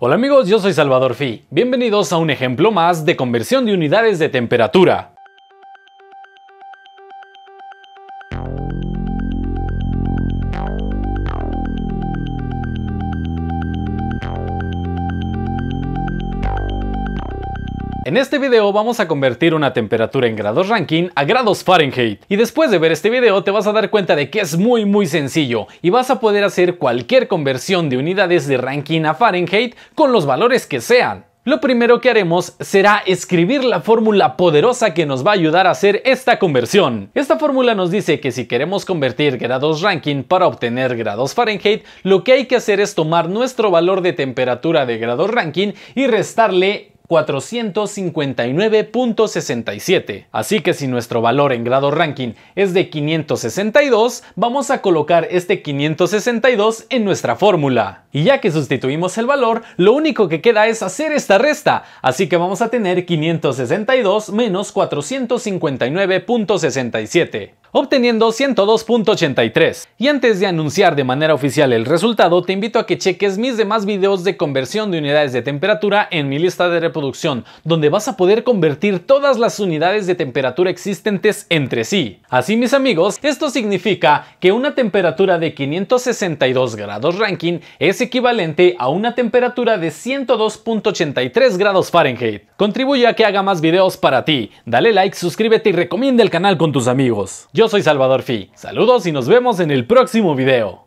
Hola amigos, yo soy Salvador Fi. Bienvenidos a un ejemplo más de conversión de unidades de temperatura. En este video vamos a convertir una temperatura en grados Rankine a grados Fahrenheit. Y después de ver este video te vas a dar cuenta de que es muy muy sencillo y vas a poder hacer cualquier conversión de unidades de Rankine a Fahrenheit con los valores que sean. Lo primero que haremos será escribir la fórmula poderosa que nos va a ayudar a hacer esta conversión. Esta fórmula nos dice que si queremos convertir grados Rankine para obtener grados Fahrenheit, lo que hay que hacer es tomar nuestro valor de temperatura de grados Rankine y restarle 459.67. Así que si nuestro valor en grado ranking es de 562, vamos a colocar este 562 en nuestra fórmula. Y ya que sustituimos el valor, lo único que queda es hacer esta resta, así que vamos a tener 562 menos 459.67 obteniendo 102.83. Y antes de anunciar de manera oficial el resultado, te invito a que cheques mis demás videos de conversión de unidades de temperatura en mi lista de reproducción, donde vas a poder convertir todas las unidades de temperatura existentes entre sí. Así mis amigos, esto significa que una temperatura de 562 grados ranking es equivalente a una temperatura de 102.83 grados Fahrenheit. Contribuye a que haga más videos para ti, dale like, suscríbete y recomienda el canal con tus amigos. Yo soy Salvador Fi. Saludos y nos vemos en el próximo video.